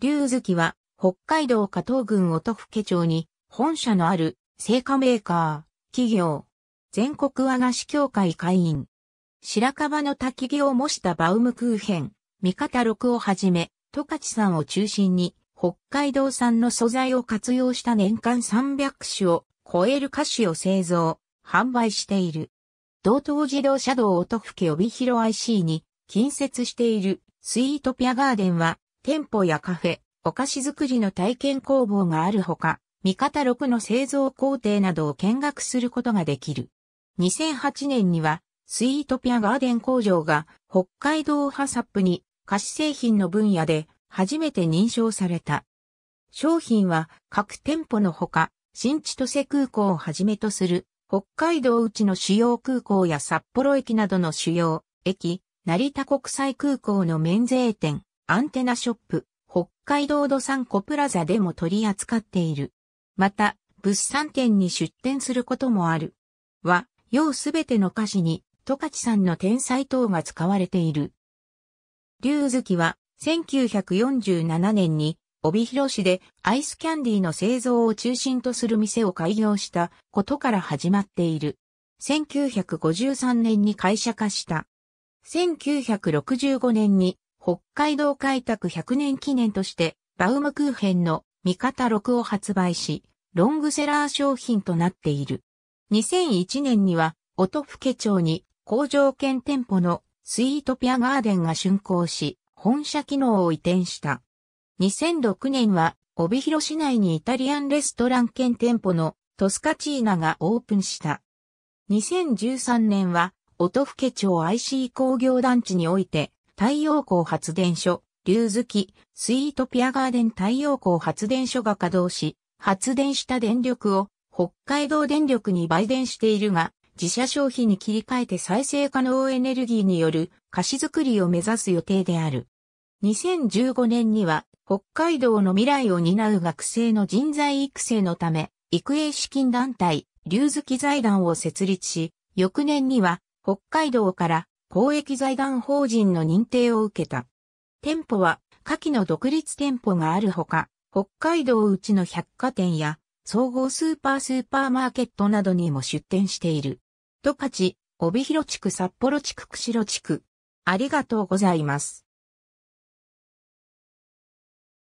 龍月は北海道加藤郡音更町に本社のある製菓メーカー、企業、全国和菓子協会会員、白樺の滝木を模したバウムクーヘン、味方六をはじめ、十勝さんを中心に北海道産の素材を活用した年間300種を超える菓子を製造、販売している。同等自動車道音更帯広 IC に近接しているスイートピアガーデンは店舗やカフェ、お菓子作りの体験工房があるほか、味方6の製造工程などを見学することができる。2008年には、スイートピアガーデン工場が北海道ハサップに菓子製品の分野で初めて認証された。商品は各店舗のほか、新千歳空港をはじめとする北海道内の主要空港や札幌駅などの主要駅、成田国際空港の免税店、アンテナショップ、北海道土産コプラザでも取り扱っている。また、物産展に出展することもある。は、要すべての歌詞に、十勝さんの天才等が使われている。龍月は、1947年に、帯広市でアイスキャンディーの製造を中心とする店を開業したことから始まっている。1953年に会社化した。1965年に北海道開拓100年記念として、バウムクーヘンの味方6を発売し、ロングセラー商品となっている。2001年には、音更町に工場兼店舗のスイートピアガーデンが竣工し、本社機能を移転した。2006年は、帯広市内にイタリアンレストラン兼店舗のトスカチーナがオープンした。2013年は、音更町 IC 工業団地において、太陽光発電所、竜月、スイートピアガーデン太陽光発電所が稼働し、発電した電力を北海道電力に売電しているが、自社消費に切り替えて再生可能エネルギーによる菓子作りを目指す予定である。2015年には北海道の未来を担う学生の人材育成のため、育英資金団体、竜月財団を設立し、翌年には北海道から公益財団法人の認定を受けた。店舗は、下記の独立店舗があるほか、北海道うちの百貨店や、総合スーパースーパーマーケットなどにも出店している。十勝、帯広地区札幌地区釧路地区。ありがとうございます。